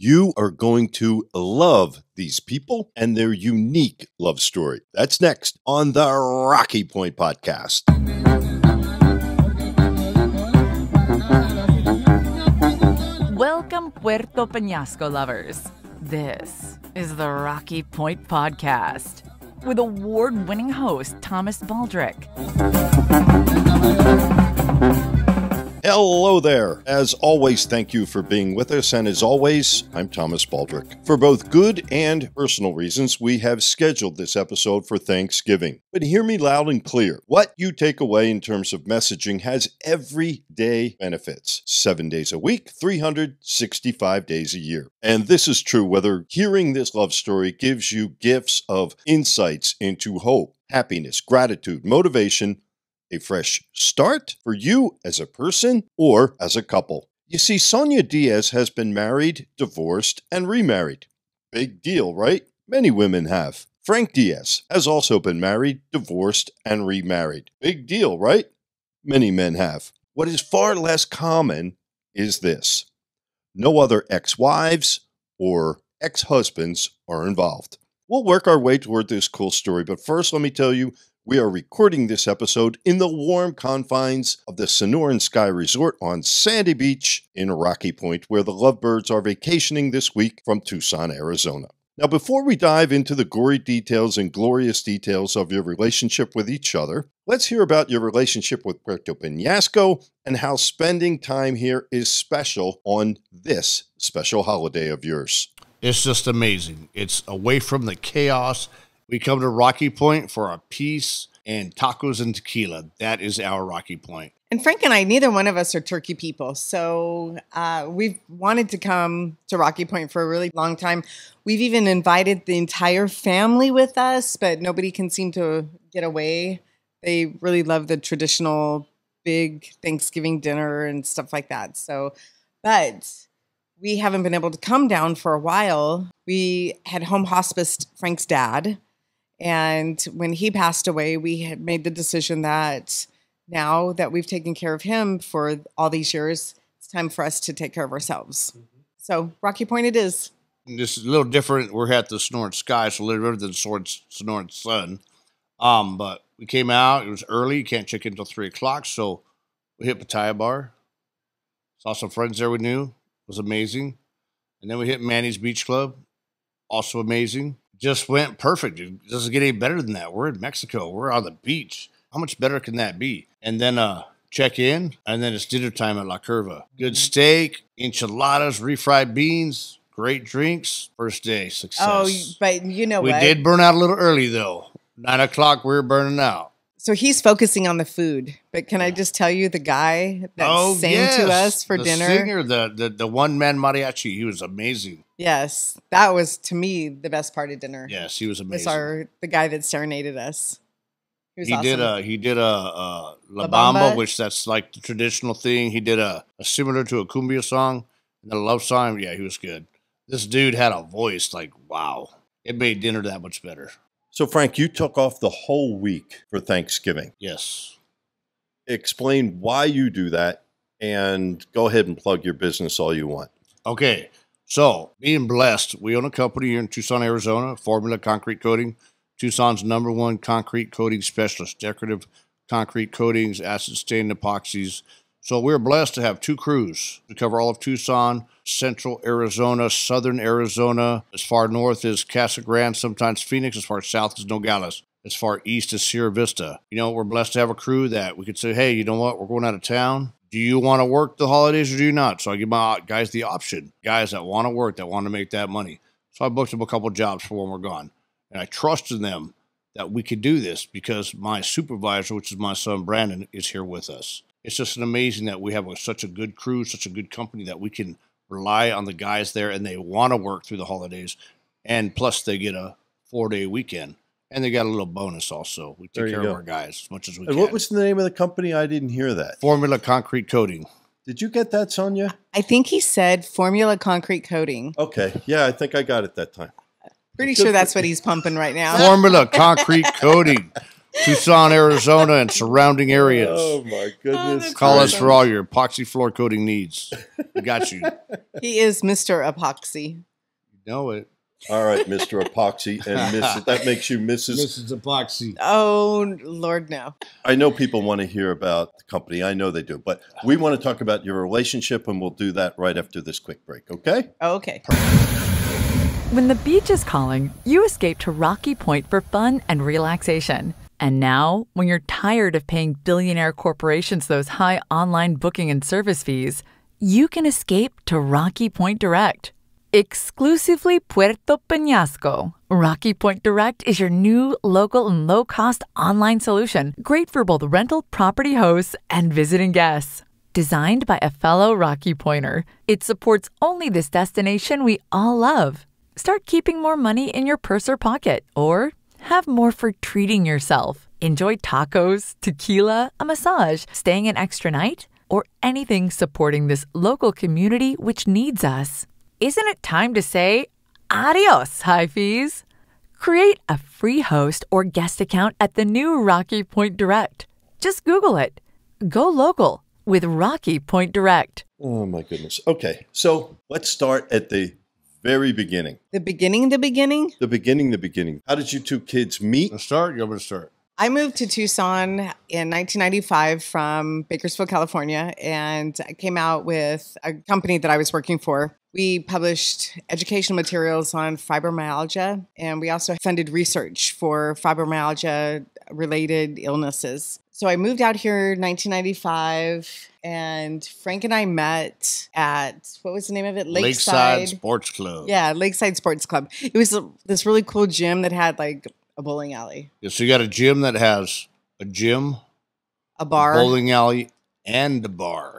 You are going to love these people and their unique love story. That's next on the Rocky Point Podcast. Welcome, Puerto Peñasco lovers. This is the Rocky Point Podcast with award winning host Thomas Baldrick. Hello there. As always, thank you for being with us. And as always, I'm Thomas Baldrick. For both good and personal reasons, we have scheduled this episode for Thanksgiving. But hear me loud and clear. What you take away in terms of messaging has everyday benefits seven days a week, 365 days a year. And this is true whether hearing this love story gives you gifts of insights into hope, happiness, gratitude, motivation, a fresh start for you as a person or as a couple. You see, Sonia Diaz has been married, divorced, and remarried. Big deal, right? Many women have. Frank Diaz has also been married, divorced, and remarried. Big deal, right? Many men have. What is far less common is this no other ex wives or ex husbands are involved. We'll work our way toward this cool story, but first, let me tell you we are recording this episode in the warm confines of the Sonoran Sky Resort on Sandy Beach in Rocky Point, where the lovebirds are vacationing this week from Tucson, Arizona. Now, before we dive into the gory details and glorious details of your relationship with each other, let's hear about your relationship with Puerto Penasco and how spending time here is special on this special holiday of yours. It's just amazing. It's away from the chaos we come to Rocky Point for a peace and tacos and tequila. That is our Rocky Point. And Frank and I, neither one of us are turkey people. So uh, we've wanted to come to Rocky Point for a really long time. We've even invited the entire family with us, but nobody can seem to get away. They really love the traditional big Thanksgiving dinner and stuff like that. So, but we haven't been able to come down for a while. We had home hospiced Frank's dad and when he passed away, we had made the decision that now that we've taken care of him for all these years, it's time for us to take care of ourselves. Mm-hmm. So, Rocky Point it is. This is a little different. We're at the Snort Sky, so a little different than Snort Sun. Um, but we came out. It was early. You can't check in until 3 o'clock. So we hit Pattaya Bar. Saw some friends there we knew. It was amazing. And then we hit Manny's Beach Club. Also amazing just went perfect. It doesn't get any better than that. We're in Mexico. We're on the beach. How much better can that be? And then uh, check in, and then it's dinner time at La Curva. Good mm-hmm. steak, enchiladas, refried beans, great drinks. First day oh, success. Oh, but you know we what? did burn out a little early though. Nine o'clock, we were burning out. So he's focusing on the food, but can I just tell you the guy that oh, sang yes. to us for the dinner? Singer, the the the one man mariachi, he was amazing. Yes, that was to me the best part of dinner. Yes, he was amazing. Was our the guy that serenaded us. He, he awesome. did a he did a, uh, a La, Bamba, Bamba, which that's like the traditional thing. He did a, a similar to a cumbia song and a love song. Yeah, he was good. This dude had a voice like wow. It made dinner that much better. So, Frank, you took off the whole week for Thanksgiving. Yes. Explain why you do that and go ahead and plug your business all you want. Okay. So, being blessed, we own a company here in Tucson, Arizona, Formula Concrete Coating, Tucson's number one concrete coating specialist, decorative concrete coatings, acid stain epoxies, so we're blessed to have two crews to cover all of Tucson, central Arizona, southern Arizona, as far north as Casa Grande, sometimes Phoenix, as far south as Nogales. As far east as Sierra Vista. You know, we're blessed to have a crew that we could say, hey, you know what? We're going out of town do you want to work the holidays or do you not? So I give my guys the option, guys that want to work, that want to make that money. So I booked them a couple jobs for when we're gone. And I trusted them that we could do this because my supervisor, which is my son Brandon, is here with us it's just an amazing that we have a, such a good crew, such a good company that we can rely on the guys there and they want to work through the holidays. And plus, they get a four day weekend and they got a little bonus also. We take care go. of our guys as much as we and can. What was the name of the company? I didn't hear that. Formula Concrete Coating. Did you get that, Sonia? I think he said Formula Concrete Coating. Okay. Yeah, I think I got it that time. Pretty sure that's what he's pumping right now. Formula Concrete Coating. Tucson, Arizona, and surrounding areas. Oh my oh, goodness! Oh, Call awesome. us for all your epoxy floor coating needs. We got you. He is Mister Epoxy. You know it. All right, Mr. Epoxy and Mrs. That makes you Mrs. Mrs. Epoxy. Oh, Lord, no. I know people want to hear about the company. I know they do, but we want to talk about your relationship, and we'll do that right after this quick break, okay? okay. When the beach is calling, you escape to Rocky Point for fun and relaxation. And now, when you're tired of paying billionaire corporations those high online booking and service fees, you can escape to Rocky Point Direct. Exclusively Puerto Peñasco, Rocky Point Direct is your new local and low cost online solution, great for both rental property hosts and visiting guests. Designed by a fellow Rocky Pointer, it supports only this destination we all love. Start keeping more money in your purse or pocket, or have more for treating yourself. Enjoy tacos, tequila, a massage, staying an extra night, or anything supporting this local community which needs us. Isn't it time to say adios, high fees? Create a free host or guest account at the new Rocky Point Direct. Just Google it. Go local with Rocky Point Direct. Oh my goodness. Okay, so let's start at the very beginning. The beginning, the beginning? The beginning, the beginning. How did you two kids meet? Let's start. You want to start? I moved to Tucson in 1995 from Bakersfield, California, and I came out with a company that I was working for. We published educational materials on fibromyalgia, and we also funded research for fibromyalgia related illnesses. So I moved out here 1995, and Frank and I met at what was the name of it? Lakeside, Lakeside Sports Club. Yeah, Lakeside Sports Club. It was a, this really cool gym that had like a bowling alley. Yeah, so you got a gym that has a gym, a bar, a bowling alley, and a bar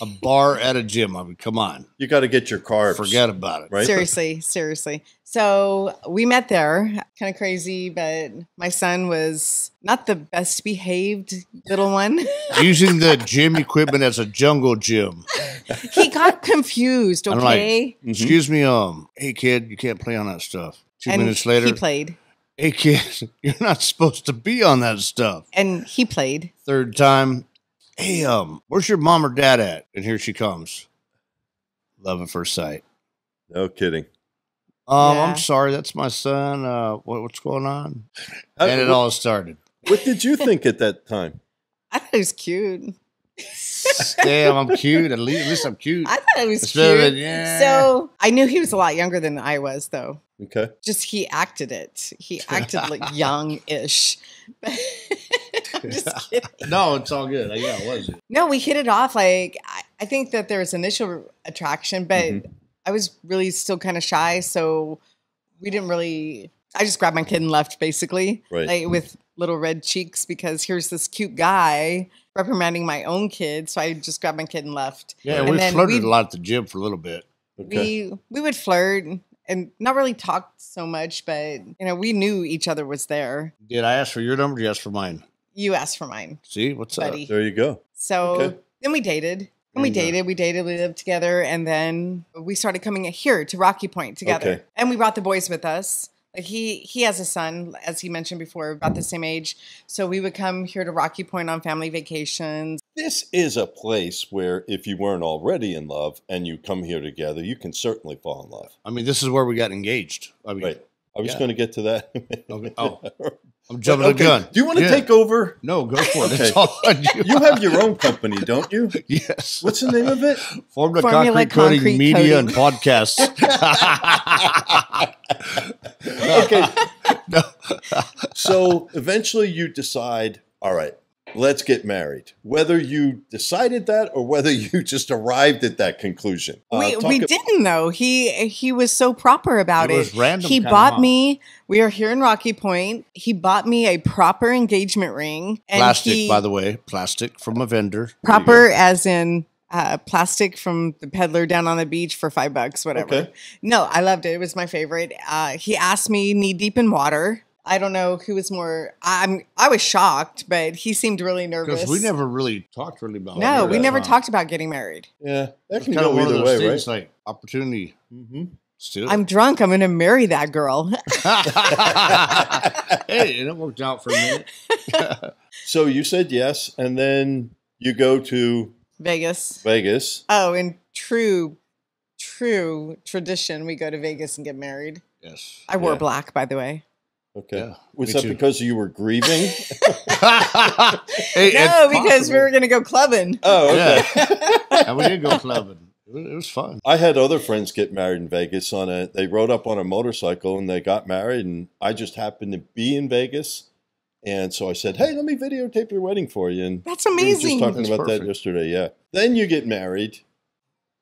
a bar at a gym. I mean, come on. You got to get your carbs. Forget about it. Right? Seriously, seriously. So we met there, kind of crazy, but my son was not the best behaved little one. Using the gym equipment as a jungle gym. he got confused. Okay. Like, mm-hmm. Excuse me, um, hey kid, you can't play on that stuff. Two and minutes later, he played. Hey kid, you're not supposed to be on that stuff. And he played. Third time, hey, um, where's your mom or dad at? And here she comes. Love at first sight. No kidding. Um, yeah. I'm sorry, that's my son. Uh, what, what's going on? I, uh, and it what, all started. What did you think at that time? I thought he was cute. Damn, I'm cute. At least, at least I'm cute. I thought it was Instead cute. yeah. So I knew he was a lot younger than I was, though. Okay. Just he acted it. He acted like young-ish. no, it's all good. yeah, it was. No, we hit it off. Like I, I think that there was initial attraction, but mm-hmm. I was really still kind of shy, so we didn't really. I just grabbed my kid and left, basically, right. like with little red cheeks, because here's this cute guy reprimanding my own kid. So I just grabbed my kid and left. Yeah, and we flirted a lot at the gym for a little bit. Okay. We we would flirt and not really talked so much, but you know, we knew each other was there. Did I ask for your number? Did you ask for mine? You asked for mine. See, what's up? There you go. So okay. then we dated. And we dated, we dated, we lived together, and then we started coming here to Rocky Point together. Okay. And we brought the boys with us. Like he he has a son, as he mentioned before, about the same age. So we would come here to Rocky Point on family vacations this is a place where if you weren't already in love and you come here together, you can certainly fall in love. I mean, this is where we got engaged. I mean, right. I was yeah. going to get to that. okay. Oh, I'm jumping okay. the gun. Do you want to yeah. take over? No, go for it. Okay. You. you. have your own company, don't you? yes. What's the name of it? Formula, Formula Concrete, Concrete Coding, Media and Podcasts. okay. No. so eventually you decide, all right, let's get married. Whether you decided that or whether you just arrived at that conclusion. Uh, we we didn't though. He he was so proper about it. it. he bought me. We are here in Rocky Point. He bought me a proper engagement ring. plastic, he, by the way, plastic from a vendor. Proper, as in uh, plastic from the peddler down on the beach for five bucks, whatever. Okay. No, I loved it. It was my favorite. Uh, he asked me knee deep in water. I don't know who was more. I'm. I was shocked, but he seemed really nervous. Because we never really talked really about. No, we never uh-huh. talked about getting married. Yeah, that can go either way, right? right? Like opportunity. Mm-hmm. I'm drunk. I'm going to marry that girl. hey, and it worked out for me. so you said yes, and then you go to Vegas. Vegas. Oh, in true, true tradition, we go to Vegas and get married. Yes. I wore yeah. black, by the way. Okay. Yeah. Was that because you were grieving? hey, no, because possible. we were going to go clubbing. Oh, okay. Yeah. and we did go clubbing. It was fun. I had other friends get married in Vegas on a. They rode up on a motorcycle and they got married, and I just happened to be in Vegas. And so I said, "Hey, let me videotape your wedding for you." And that's amazing. We just talking that's about perfect. that yesterday. Yeah. Then you get married,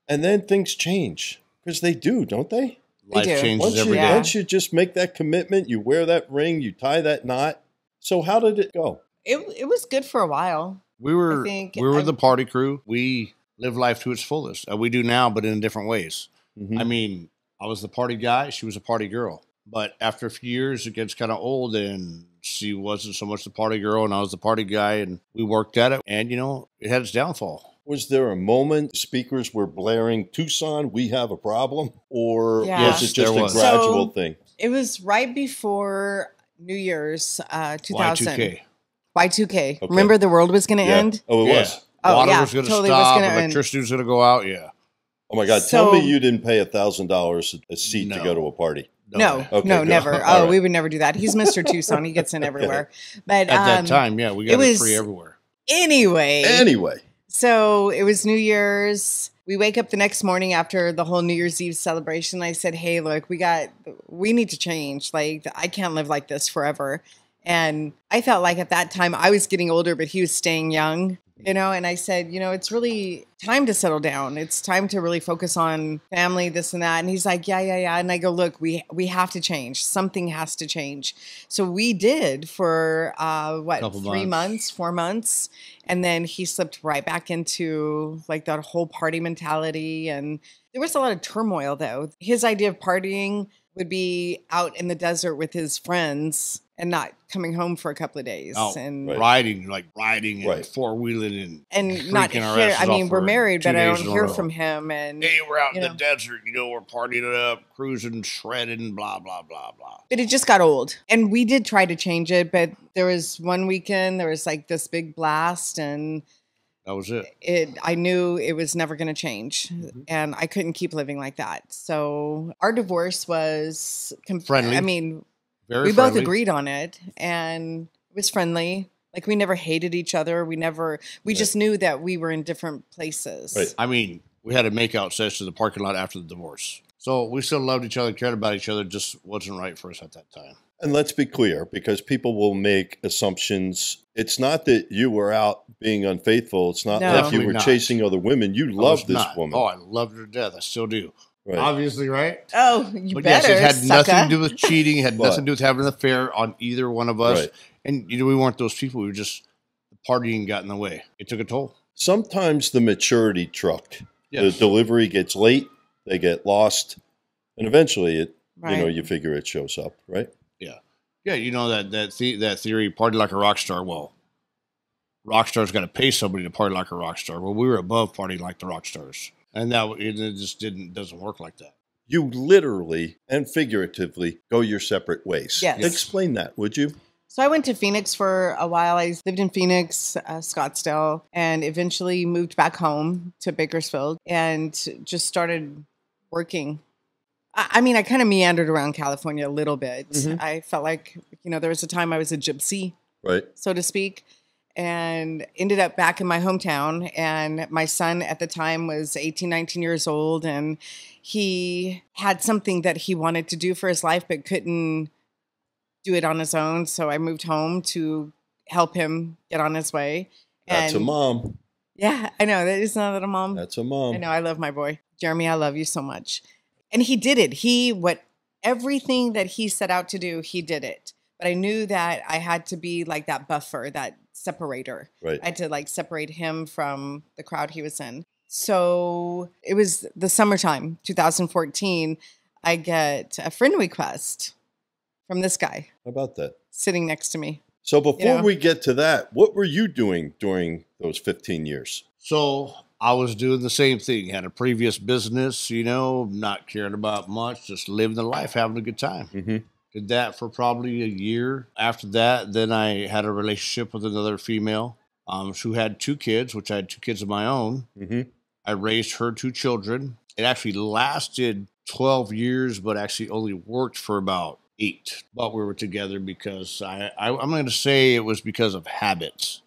and then things change because they do, don't they? life changes once every you, day. Once you just make that commitment, you wear that ring, you tie that knot. So how did it go? It it was good for a while. We were we were I, the party crew. We live life to its fullest. Uh, we do now, but in different ways. Mm-hmm. I mean, I was the party guy. She was a party girl. But after a few years, it gets kind of old, and she wasn't so much the party girl, and I was the party guy, and we worked at it. And you know, it had its downfall. Was there a moment speakers were blaring Tucson, we have a problem? Or yeah. was it just was. a gradual so, thing? It was right before New Year's uh, 2000. Y2K. Y2K. Okay. Remember the world was going to yeah. end? Oh, it yeah. was. Oh, Water yeah, was going to totally stop. electricity was going to go out. Yeah. Oh my God! So, tell me you didn't pay a thousand dollars a seat no. to go to a party. No, no, okay, no never. oh, right. we would never do that. He's Mister Tucson. He gets in everywhere. But at um, that time, yeah, we got it, was, free everywhere. Anyway, anyway, so it was New Year's. We wake up the next morning after the whole New Year's Eve celebration. I said, Hey, look, we got, we need to change. Like, I can't live like this forever. And I felt like at that time I was getting older, but he was staying young you know and i said you know it's really time to settle down it's time to really focus on family this and that and he's like yeah yeah yeah and i go look we we have to change something has to change so we did for uh what Couple three months. months four months and then he slipped right back into like that whole party mentality and there was a lot of turmoil though his idea of partying would be out in the desert with his friends and not coming home for a couple of days oh, and right. riding like riding and four wheeling and and not hear, I mean we're married but I don't hear from him and hey we're out in know. the desert you know we're partying it up cruising shredding blah blah blah blah but it just got old and we did try to change it but there was one weekend there was like this big blast and that was it it I knew it was never going to change mm-hmm. and I couldn't keep living like that so our divorce was friendly I mean very we friendly. both agreed on it and it was friendly. Like we never hated each other. We never we right. just knew that we were in different places. Right. I mean, we had a makeout session in the parking lot after the divorce. So we still loved each other, cared about each other, just wasn't right for us at that time. And let's be clear, because people will make assumptions. It's not that you were out being unfaithful. It's not no. like you were not. chasing other women. You loved this not. woman. Oh, I loved her to death. I still do. Right. Obviously, right? Oh, you but better. Yes, it had nothing to do with cheating. It had nothing to do with having an affair on either one of us. Right. And you know, we weren't those people. We were just partying got in the way. It took a toll. Sometimes the maturity truck, Yes. The delivery gets late. They get lost, and eventually, it right. you know you figure it shows up, right? Yeah, yeah. You know that that the, that theory, party like a rock star. Well, rock stars got to pay somebody to party like a rock star. Well, we were above partying like the rock stars and that it just didn't doesn't work like that you literally and figuratively go your separate ways yes. explain that would you so I went to Phoenix for a while. I lived in Phoenix, uh, Scottsdale, and eventually moved back home to Bakersfield and just started working. I, I mean, I kind of meandered around California a little bit. Mm-hmm. I felt like, you know, there was a time I was a gypsy, right, so to speak and ended up back in my hometown. And my son at the time was 18, 19 years old. And he had something that he wanted to do for his life, but couldn't do it on his own. So I moved home to help him get on his way. That's a mom. Yeah, I know. That is not that a mom. That's a mom. I know. I love my boy. Jeremy, I love you so much. And he did it. He, what everything that he set out to do, he did it but I knew that I had to be like that buffer, that separator. Right. I had to like separate him from the crowd he was in. So it was the summertime, 2014. I get a friend request from this guy. How about that? Sitting next to me. So before you know? we get to that, what were you doing during those 15 years? So I was doing the same thing. Had a previous business, you know, not caring about much, just living the life, having a good time. Mm-hmm. Did that for probably a year. After that, then I had a relationship with another female um, who had two kids, which I had two kids of my own. Mm-hmm. I raised her two children. It actually lasted 12 years, but actually only worked for about eight. But we were together because I, I am going to say it was because of habits.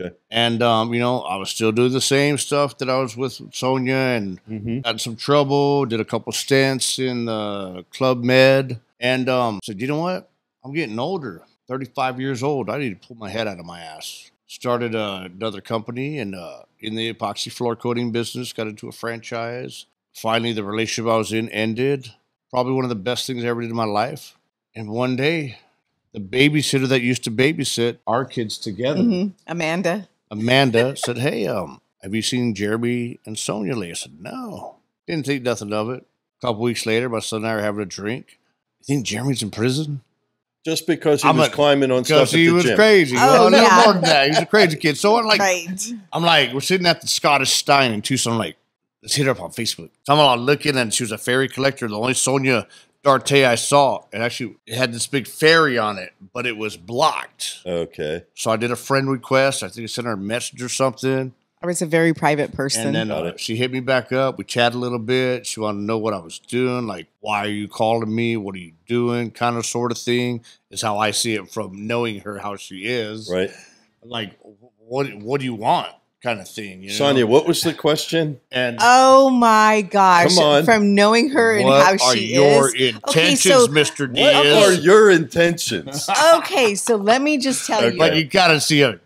Okay. And um, you know, I was still doing the same stuff that I was with Sonia, and mm-hmm. some trouble. Did a couple stints in the Club Med. And um, said, you know what? I'm getting older, 35 years old. I need to pull my head out of my ass. Started uh, another company and uh, in the epoxy floor coating business, got into a franchise. Finally, the relationship I was in ended. Probably one of the best things I ever did in my life. And one day, the babysitter that used to babysit our kids together, mm-hmm. Amanda. Amanda said, Hey, um, have you seen Jeremy and Sonia I said, No. Didn't think nothing of it. A couple weeks later, my son and I were having a drink. You think Jeremy's in prison? Just because he I'm was climbing on stuff at he the was gym. crazy. Oh, well, yeah. more than that. He was a crazy kid. So I'm like, right. I'm like, we're sitting at the Scottish Stein in Tucson. I'm like, let's hit her up on Facebook. So I'm on looking, and she was a fairy collector. The only Sonia Darte I saw, and actually it had this big fairy on it, but it was blocked. Okay. So I did a friend request. I think I sent her a message or something. I was a very private person. And then uh, she hit me back up. We chatted a little bit. She wanted to know what I was doing, like why are you calling me? What are you doing? Kind of sort of thing is how I see it from knowing her how she is. Right. Like what what do you want? Kind of thing. You know? Sonia, what was the question? And oh my gosh! Come on. From knowing her and what how she your are Your intentions, okay, so, Mr. Diaz. What are your intentions? okay, so let me just tell okay. you. But you gotta see it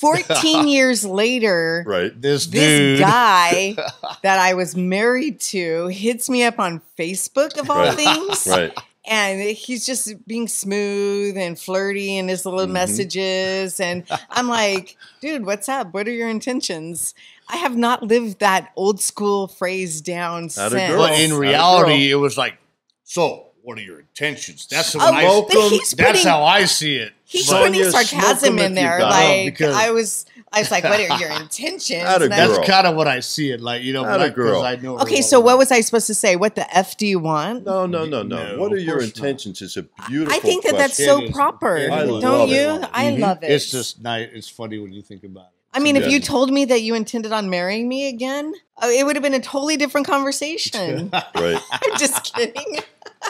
14 years later, right. this, this guy that I was married to hits me up on Facebook of all right. things. Right. And he's just being smooth and flirty in his little mm-hmm. messages. And I'm like, dude, what's up? What are your intentions? I have not lived that old school phrase down Not since. Well, in reality, it was like, so what are your intentions? That's, oh, nice, that's how I see it. He's putting sarcasm in there. Like I was, I was like, "What are your intentions?" that's kind of what I see it like. You know, not a girl. I know. Okay, so what was I supposed to say? What the f do you want? No, no, no, no. no what are your intentions? It's a beautiful. I think that question. that's so proper. don't you? I mm-hmm. love it. It's just nice. It's funny when you think about it. I mean, if you told me that you intended on marrying me again, uh, it would have been a totally different conversation. right. I'm just kidding.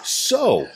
so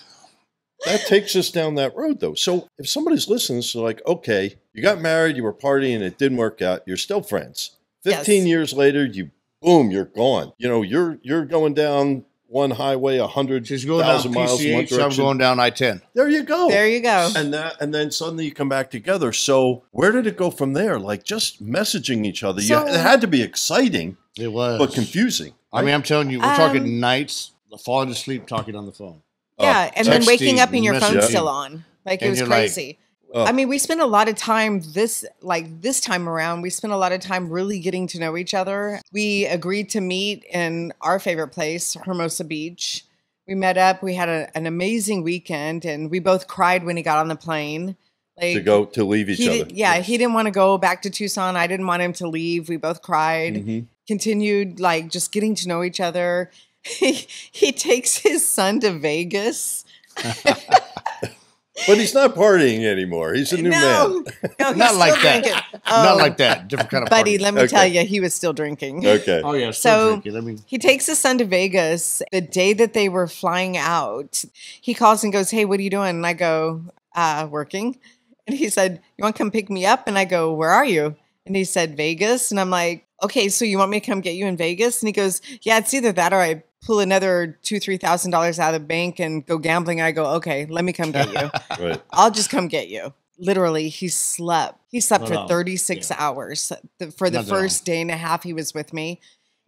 that takes us down that road though. So if somebody's listening, so like, okay, you got married, you were partying, it didn't work out, you're still friends. Fifteen yes. years later, you boom, you're gone. You know, you're you're going down one highway, a hundred thousand miles PCH, in one direction. I'm going down I ten. There you go. There you go. And that, and then suddenly you come back together. So where did it go from there? Like just messaging each other. So, it had to be exciting. It was, but confusing. Right? I mean, I'm telling you, we're um, talking nights, falling asleep, talking on the phone. Yeah, and then waking up and your messaging. phone's still on. Like and it was crazy. Like, oh. I mean, we spent a lot of time this like this time around, we spent a lot of time really getting to know each other. We agreed to meet in our favorite place, Hermosa Beach. We met up, we had a, an amazing weekend and we both cried when he got on the plane. Like, to go to leave each other. Did, yeah, yes. he didn't want to go back to Tucson. I didn't want him to leave. We both cried. Mm-hmm. Continued like just getting to know each other he, he takes his son to Vegas. But he's not partying anymore. He's a new no, man. No, not like that. Um, not like that. Different kind of buddy. Party. Let me okay. tell you, he was still drinking. Okay. Oh yeah. so me... he takes his son to Vegas the day that they were flying out. He calls and goes, "Hey, what are you doing?" And I go, uh, "Working." And he said, "You want to come pick me up?" And I go, "Where are you?" And he said, "Vegas." And I'm like, "Okay, so you want me to come get you in Vegas?" And he goes, "Yeah, it's either that or I pull another two three thousand dollars out of the bank and go gambling i go okay let me come get you right. i'll just come get you literally he slept he slept Not for 36 yeah. hours uh, for the Not first day and a half he was with me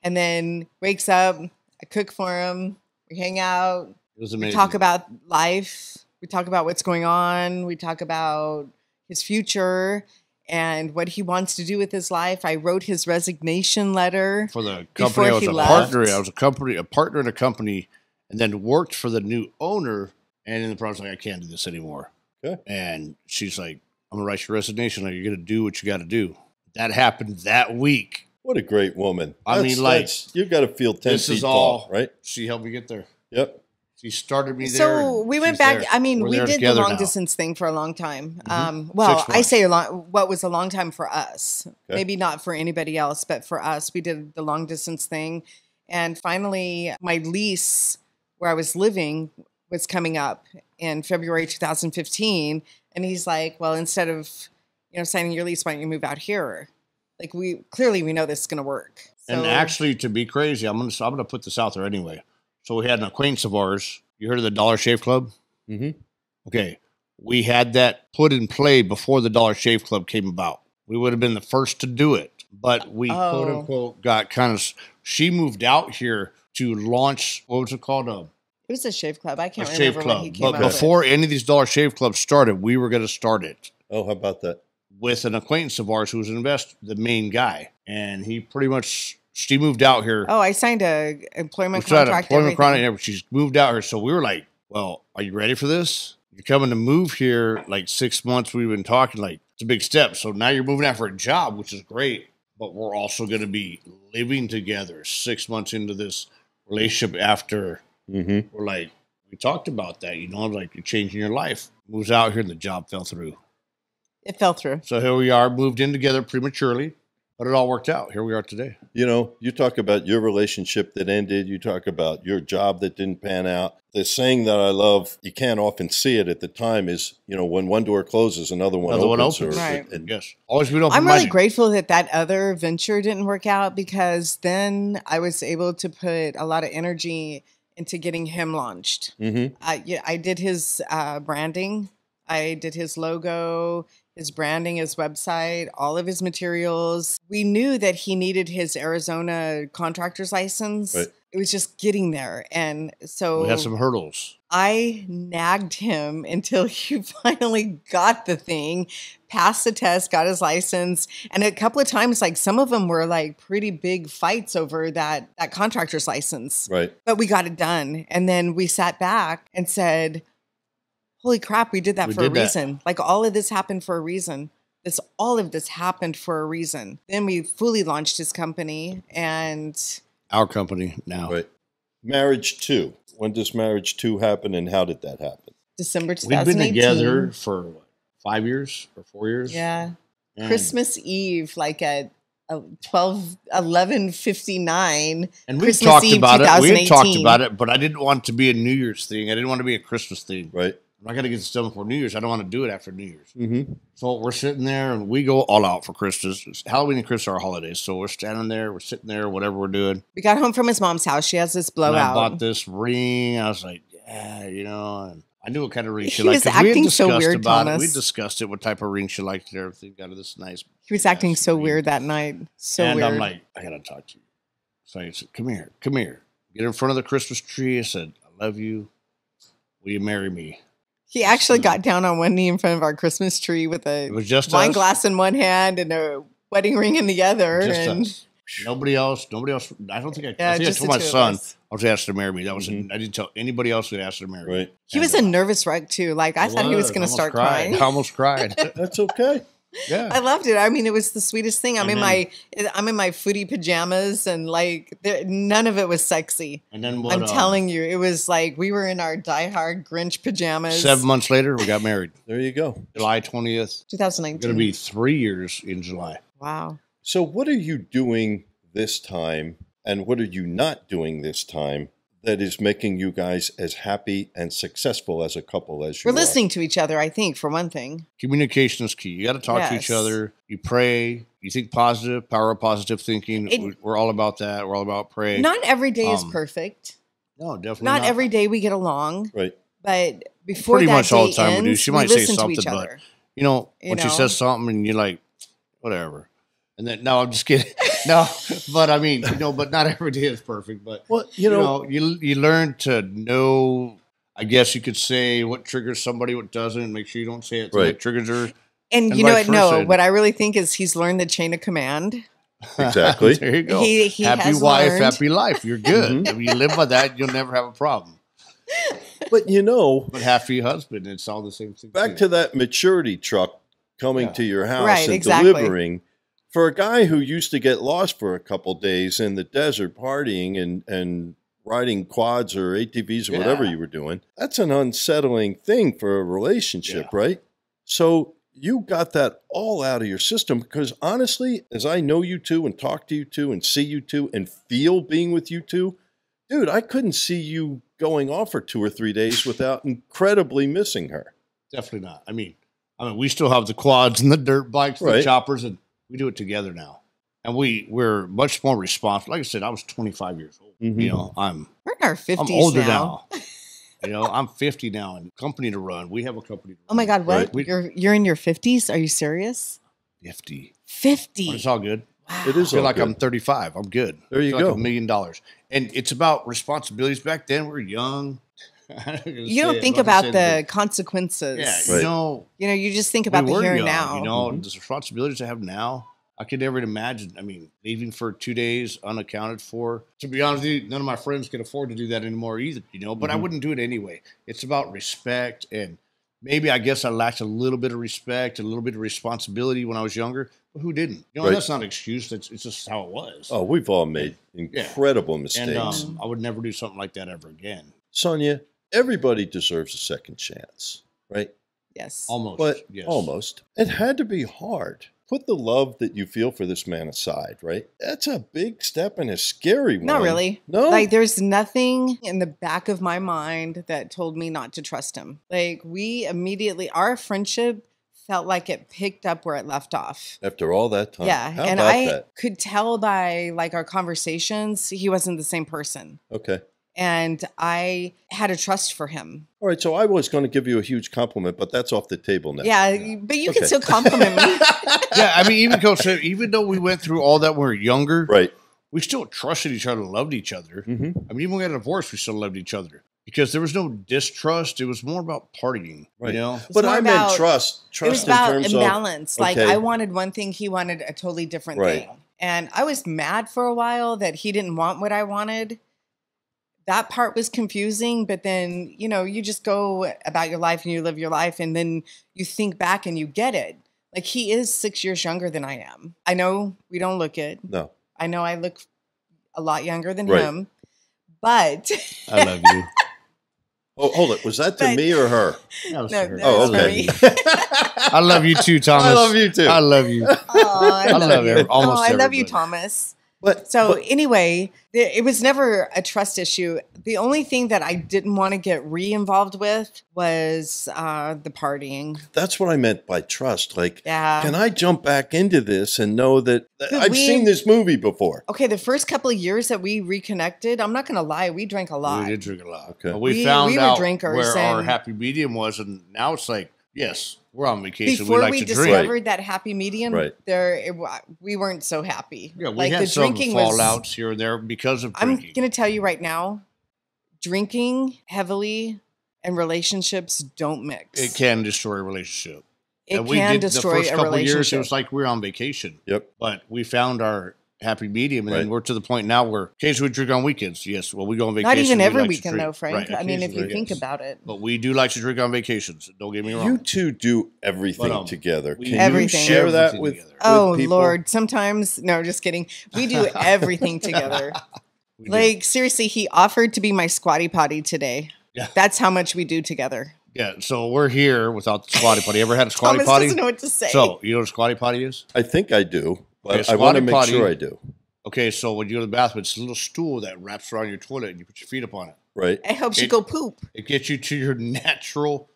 and then wakes up i cook for him we hang out we talk about life we talk about what's going on we talk about his future and what he wants to do with his life. I wrote his resignation letter for the company. I was a left. partner. I was a company, a partner in a company, and then worked for the new owner. And in the process, like I can't do this anymore. Okay. And she's like, "I'm gonna write your resignation letter. You're gonna do what you got to do." That happened that week. What a great woman! I that's, mean, like you got to feel ten this feet is all, tall, right? She helped me get there. Yep. She started me there. So we went back. There. I mean, we did the long now. distance thing for a long time. Mm-hmm. Um, well, I say a long. What was a long time for us? Okay. Maybe not for anybody else, but for us, we did the long distance thing. And finally, my lease where I was living was coming up in February 2015, and he's like, "Well, instead of you know signing your lease, why don't you move out here?" Like we clearly we know this is going to work. So, and actually, to be crazy, I'm going to I'm going to put this out there anyway. So we had an acquaintance of ours. You heard of the Dollar Shave Club? Mm-hmm. Okay. We had that put in play before the Dollar Shave Club came about. We would have been the first to do it, but we uh, oh. quote unquote got kind of. She moved out here to launch what was it called? A, um, it was a shave club. I can't remember club. when he came But before with. any of these Dollar Shave Clubs started, we were going to start it. Oh, how about that? With an acquaintance of ours who was an investor, the main guy, and he pretty much she moved out here. Oh, I signed a employment signed contract. Employment contract. She's moved out here, so we were like, "Well, are you ready for this? You're coming to move here like six months. We've been talking like it's a big step. So now you're moving out for a job, which is great, but we're also going to be living together six months into this relationship. After mm-hmm. we're like, we talked about that. You know, like you're changing your life. Moves out here, and the job fell through. It fell through. So here we are, moved in together prematurely but it all worked out. Here we are today. You know, you talk about your relationship that ended, you talk about your job that didn't pan out. The saying that I love, you can't often see it at the time, is, you know, when one door closes, another one another opens. One opens. Or, right. yes. Always be open I'm really grateful that that other venture didn't work out because then I was able to put a lot of energy into getting him launched. Mm-hmm. yeah, I did his uh, branding. I did his logo his branding, his website, all of his materials. We knew that he needed his Arizona contractor's license. Right. It was just getting there. And so we had some hurdles. I nagged him until he finally got the thing, passed the test, got his license. And a couple of times, like some of them were like pretty big fights over that that contractor's license. Right. But we got it done. And then we sat back and said, holy crap, we did that we for did a reason. That. Like all of this happened for a reason. This all of this happened for a reason. Then we fully launched his company and our company now. Right. Marriage two. When does marriage two happen and how did that happen? December 2018. We've been together for what, five years or four years? Yeah. Christmas Eve, like at uh, 12 11 59 and we talked Eve, about it we talked about it but i didn't want it to be a new year's thing i didn't want to be a christmas thing right I'm not gonna get this done before New Year's. I don't want to do it after New Year's. Mm-hmm. So we're sitting there and we go all out for Christmas. Halloween and Christmas are holidays, so we're standing there, we're sitting there, whatever we're doing. We got home from his mom's house. She has this blowout. I bought this ring. I was like, yeah, you know. And I knew what kind of ring she he liked. Was acting we had so weird, about Thomas. it. We discussed it, what type of ring she liked, and everything. Got her this nice. He was acting so ring. weird that night. So and weird. I'm like, I gotta talk to you. So I said, come here, come here. Get in front of the Christmas tree. I said, I love you. Will you marry me? He actually got down on one knee in front of our Christmas tree with a wine us. glass in one hand and a wedding ring in the other. Just and us. nobody else, nobody else. I don't think I, yeah, I, think I told my son I was asked to marry me. That was mm-hmm. I didn't tell anybody else who asked to marry me. Right. He was a nervous wreck too. Like I, I thought was. he was going to start cried. crying. I almost cried. That's okay. Yeah. I loved it. I mean, it was the sweetest thing. I'm and in then, mm-hmm. my I'm in my footy pajamas and like there, none of it was sexy. And then what, I'm uh, telling you, it was like we were in our diehard Grinch pajamas. Seven months later, we got married. there you go. July twentieth, 2019. Going to be three years in July. Wow. So what are you doing this time, and what are you not doing this time that is making you guys as happy and successful as a couple as you We're listening to each other, I think, for one thing. Communication is key. You got to talk to each other. You pray. You think positive, power of positive thinking. It- We- are all about that. We're all about praying. Not every day is um, perfect. no, definitely Not, not, every day we get along, Right. but before Pretty that much day all the time we do. She might say something, but- You know, You when she says something and you're like, whatever. And then no, I'm just kidding. No, but I mean, you know, but not every day is perfect. But well, you, you know, know, you you learn to know. I guess you could say what triggers somebody, what doesn't. Make sure you don't say it. Right. triggers her. And, and you know what? No, what I really think is he's learned the chain of command. Exactly. there you go. He, he happy wife, learned. happy life. You're mm-hmm. good. if you live by that, you'll never have a problem. But you know, but happy husband. It's all the same thing. Back too. to that maturity truck coming yeah. to your house right, and exactly. delivering for a guy who used to get lost for a couple days in the desert partying and and riding quads or ATVs or yeah. whatever you were doing, that's an unsettling thing for a relationship, yeah. right? So you got that all out of your system because honestly, as I know you two and talk to you two and see you two and feel being with you two, dude, I couldn't see you going off for two or three days without incredibly missing her. Definitely not. I mean, I mean, we still have the quads and the dirt bikes, right. the choppers, and we do it together now, and we we're much more responsible. Like I said, I was 25 years old. Mm-hmm. You know, I'm we're in our 50s. I'm older now. now. you know, I'm 50 now, and company to run. We have a company. oh my God! What? Right? We, you're you're in your 50s? Are you serious? 50. 50. it's all good. Wow. It is. I feel like good. I'm 35. I'm good. There you go. Like a million dollars. And it's about responsibilities. Back then, we are young. you don't think about the consequences. Yeah, right. you know, you know, you just think about we the here and now. You know, mm-hmm. the responsibilities I have now. I could never imagine. I mean, leaving for two days unaccounted for. To be honest with you, none of my friends can afford to do that anymore either. You know, but mm-hmm. I wouldn't do it anyway. It's about respect and maybe I guess I lacked a little bit of respect, a little bit of responsibility when I was younger. But who didn't? You know, right. that's not an excuse. That's it's just how it was. Oh, we've all made incredible yeah. mistakes. And, um, I would never do something like that ever again. Sonia, everybody deserves a second chance, right? Yes. Almost. But yes. almost. It had to be hard. Put the love that you feel for this man aside, right? That's a big step and a scary one. Not really. No. Like there's nothing in the back of my mind that told me not to trust him. Like we immediately our friendship felt like it picked up where it left off. After all that time. Yeah. How and I that? could tell by like our conversations, he wasn't the same person. Okay and I had a trust for him. All right, so I was going to give you a huge compliment, but that's off the table now. Yeah, yeah. but you okay. can still compliment me. yeah, I mean, even Coach, even though we went through all that when we were younger, right? We still trusted each other, loved each other. Mm-hmm. I mean, even when we got divorced, we still loved each other because there was no distrust. It was more about partying, right. you know. But I about, meant trust. Trust it was about imbalance. Of, like okay. I wanted one thing, he wanted a totally different right. thing, and I was mad for a while that he didn't want what I wanted that part was confusing but then you know you just go about your life and you live your life and then you think back and you get it like he is six years younger than i am i know we don't look it no i know i look a lot younger than right. him but i love you Oh, hold it. Was that to but, me or her? No, oh, okay. I love you too, Thomas. I love you too. I love you. Oh, I, I love, love you. almost. Oh, I love you, Thomas. But, so but, anyway, it was never a trust issue. The only thing that I didn't want to get re-involved with was uh, the partying. That's what I meant by trust. Like, yeah. can I jump back into this and know that I've we, seen this movie before? Okay, the first couple of years that we reconnected, I'm not going to lie, we drank a lot. We did drink a lot. Okay. we, we, found we out where and, our happy medium was, and now it's like Yes, we're on vacation. Before we, like we discovered drink. that happy medium, right. there it, we weren't so happy. Yeah, we like had the some drinking fallouts was, here and there because of. Drinking. I'm going to tell you right now, drinking heavily and relationships don't mix. It can destroy a relationship. It and can we did destroy the first couple Years, it was like we are on vacation. Yep. But we found our happy medium. And right. then we're to the point now where occasionally we drink on weekends. Yes. Well, we go on vacation. Not even we every like weekend, though, Frank. Right. I mean, if you think about it. But we do like to drink on vacations. Don't get me wrong. You two do everything but, um, together. Can everything. you share that with, with Oh, people? Lord. Sometimes, no, just kidding. We do everything together. like, do. seriously, he offered to be my squatty potty today. Yeah. That's how much we do together. Yeah, so we're here without the squatty potty. Ever had a squatty Thomas potty? Doesn't know what to say. So you know what a squatty potty is? I think I do okay, I want to make potty, sure I do. Okay, so when you go to the bathroom, it's a little stool that wraps around your toilet and you put your feet up on it. Right. It helps it, you go poop. It gets you to your natural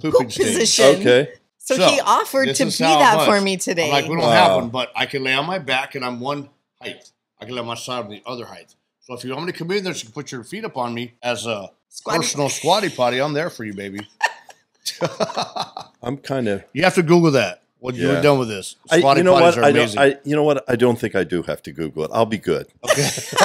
pooping poop position. Stage. Okay. So, so, he offered to be that for me today. I'm like, we don't wow. have one, but I can lay on my back and I'm one height. I can lay on my side on the other height. So if you want me to come in there, you can put your feet up on me as a squatty personal squatty potty. I'm there for you, baby. I'm kind of. You have to Google that. Well, yeah. you're done with this. Squatty I, you know what? I don't, I, you know what? I don't think I do have to Google it. I'll be good. Okay.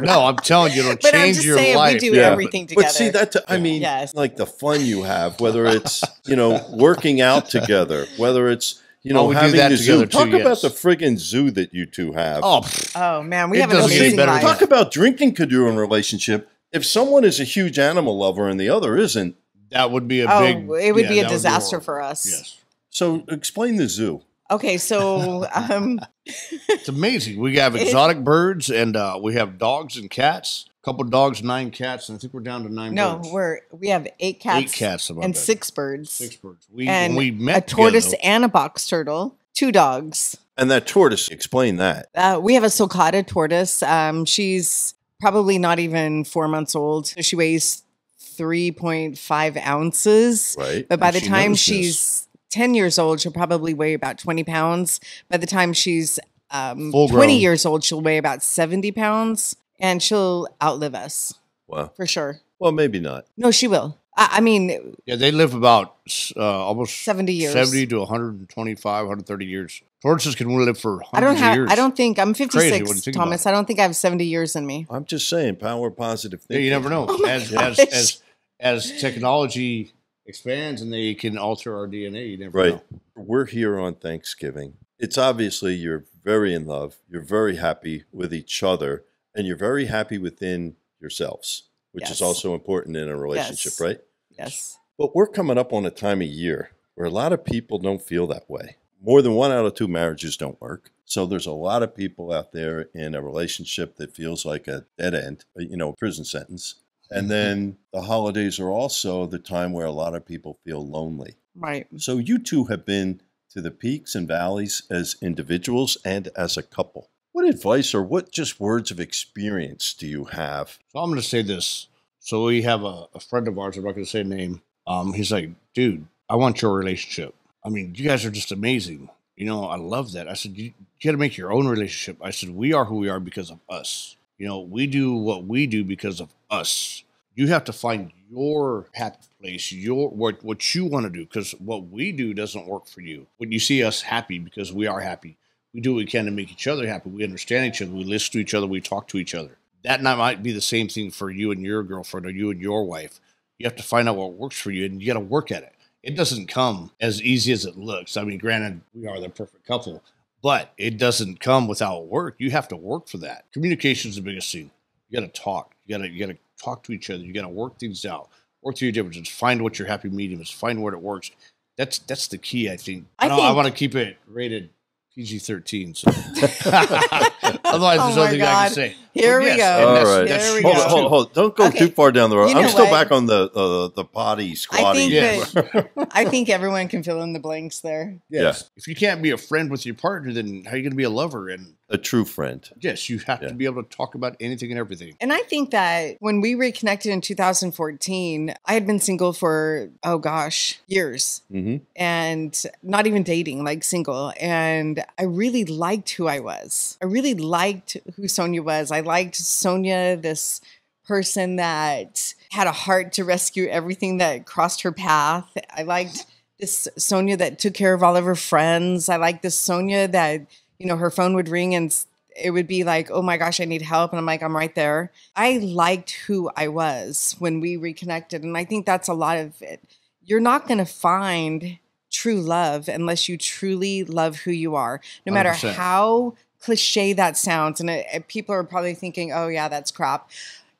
no, I'm telling you, it'll but change I'm just your saying, life. We do yeah. everything together. But see that? I mean, yes. like the fun you have, whether it's you know working out together, whether it's you know, oh, having the zoo. Too, Talk yes. about the friggin' zoo that you two have. Oh, oh man, we it have an amazing life. Talk about drinking could do in relationship. If someone is a huge animal lover and the other isn't, that would be a oh, big. It would yeah, be a disaster be for us. Yes. So explain the zoo. Okay, so um, it's amazing. We have exotic it, birds, and uh, we have dogs and cats. A couple dogs, nine cats, and I think we're down to nine. No, birds. we're we have eight cats, eight cats, and six birds. Six birds. We and we met a tortoise and a box turtle, two dogs. And that tortoise, explain that. Uh, we have a sulcata tortoise. Um, she's probably not even four months old. She weighs 3.5 ounces. Right. But by and the she time she's 10 years old, she'll probably weigh about 20 pounds. By the time she's um, 20 years old, she'll weigh about 70 pounds and she'll outlive us. Wow. For sure. Well, maybe not. No, she will. I, I mean, yeah, they live about uh, almost 70 years. 70 to 125, 130 years. Tortoises can live for I don't have, I don't think I'm 56, Thomas. I don't think I have 70 years in me. I'm just saying, power positive thinking. Yeah, you never know. Oh as, as, as as technology expands and they can alter our DNA. You never right. Know. We're here on Thanksgiving. It's obviously you're very in love, you're very happy with each other, and you're very happy within yourselves, which yes. is also important in a relationship, yes. right? Yes. But we're coming up on a time of year where a lot of people don't feel that way. More than one out of two marriages don't work. So there's a lot of people out there in a relationship that feels like a dead end, you know, a prison sentence. And mm-hmm. then the holidays are also the time where a lot of people feel lonely. Right. So you two have been to the peaks and valleys as individuals and as a couple. What advice or what just words of experience do you have? So I'm going to say this. So we have a, a friend of ours, I'm not going to say a name. Um, he's like, dude, I want your relationship. I mean, you guys are just amazing. You know, I love that. I said, you, you got to make your own relationship. I said, we are who we are because of us. You know, we do what we do because of us. You have to find your happy place, your what what you want to do, because what we do doesn't work for you. When you see us happy, because we are happy, we do what we can to make each other happy. We understand each other, we listen to each other, we talk to each other. That might be the same thing for you and your girlfriend or you and your wife. You have to find out what works for you and you got to work at it. It doesn't come as easy as it looks. I mean, granted, we are the perfect couple, but it doesn't come without work. You have to work for that. Communication is the biggest thing. You got to talk. You got to you got to talk to each other. You got to work things out. Work through your differences. Find what your happy medium is. Find where it works. That's that's the key, I think. I, I, I want to keep it rated PG thirteen. So. Otherwise, oh there's nothing God. I can say. Here well, we yes, go. That's, All right. we hold, go. Hold, hold, Don't go okay. too far down the road. You know I'm still what? back on the uh, the potty squatty. I think, yes. I think everyone can fill in the blanks there. Yes. If you can't be a friend with your partner, then how are you going to be a lover? And a true friend. Yes, you have yeah. to be able to talk about anything and everything. And I think that when we reconnected in 2014, I had been single for, oh gosh, years mm-hmm. and not even dating, like single. And I really liked who I was. I really liked who Sonia was. I liked Sonia, this person that had a heart to rescue everything that crossed her path. I liked this Sonia that took care of all of her friends. I liked this Sonia that you know, her phone would ring and it would be like, oh my gosh, I need help. And I'm like, I'm right there. I liked who I was when we reconnected. And I think that's a lot of it. You're not going to find true love unless you truly love who you are, no matter 100%. how cliche that sounds. And it, uh, it, people are probably thinking, oh, yeah, that's crap.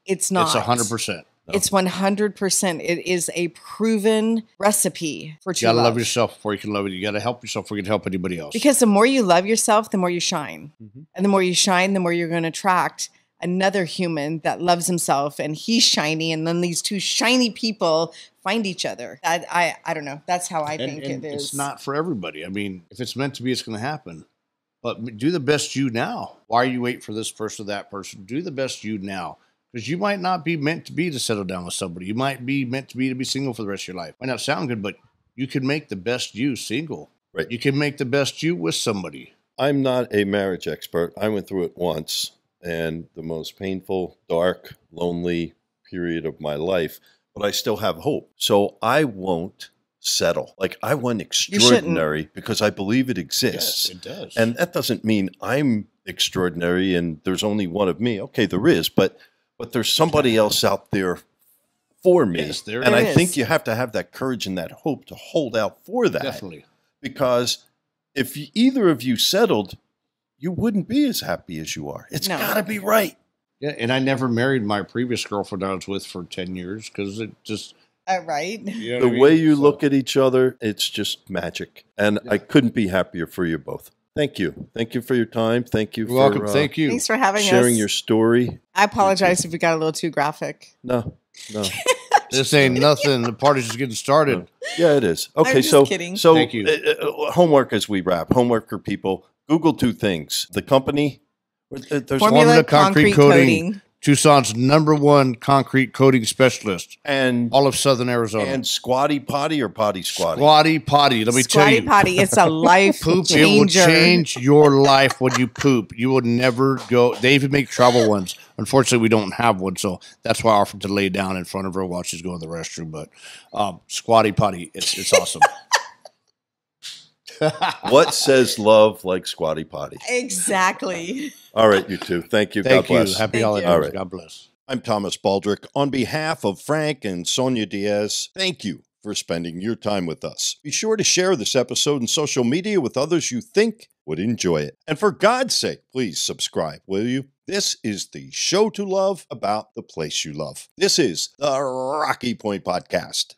It's not. It's 100%. Oh. It's 100%. It is a proven recipe for true You gotta love. yourself before you can love it. You gotta help yourself before you can help anybody else. Because the more you love yourself, the more you shine. Mhm. And the more you shine, the more you're going to attract another human that loves himself and he's shiny. And then these two shiny people find each other. I, I don't know. That's how I and, think and it is. it's not for everybody. I mean, if it's meant to be, it's going to happen. But do the best you now. Why are you waiting for this person or that person? Do the best you now because you might not be meant to be to settle down with somebody. You might be meant to be to be single for the rest of your life. Might not sound good, but you can make the best you single. Right. You can make the best you with somebody. I'm not a marriage expert. I went through it once and the most painful, dark, lonely period of my life, but I still have hope. So I won't settle. Like I want extraordinary because I believe it exists. Yes, it does. And that doesn't mean I'm extraordinary and there's only one of me. Okay, there is, but but there's somebody else out there for me. Yes, there and I think you have to have that courage and that hope to hold out for that. Definitely. Because if either of you settled, you wouldn't be as happy as you are. It's no. got to be right. Yeah, and I never married my previous girlfriend I was with for 10 years because it just. Uh, right. You know the way I mean? you so. look at each other, it's just magic. And yeah. I couldn't be happier for you both. Thank you. Thank you for your time. Thank you. You're for, welcome. Uh, Thank you. Thanks for having sharing us. Sharing your story. I apologize if we got a little too graphic. No, no. this ain't nothing. The party's just getting started. Yeah, it is. Okay, so kidding. so Thank you. Uh, uh, uh, homework as we wrap. Homework for people. Google two things: the company. there's Formula, formula concrete, concrete, coating. coating. Tucson's number one concrete coating specialist, and all of Southern Arizona, and Squatty Potty or Potty Squatty. Squatty Potty. Let me squatty tell you, Potty. It's a life poop. Changer. It will change your life when you poop. You will never go. They even make travel ones. Unfortunately, we don't have one, so that's why I offered to lay down in front of her while she's going to the restroom. But um, Squatty Potty, it's it's awesome. what says love like squatty potty? Exactly. All right, you two. Thank you. Thank God you. Bless. Happy Thank holidays. You. All right. God bless. I'm Thomas Baldrick. On behalf of Frank and Sonia Diaz, thank you for spending your time with us. Be sure to share this episode in social media with others you think would enjoy it. And for God's sake, please subscribe, will you? This is the show to love about the place you love. This is the Rocky Point Podcast.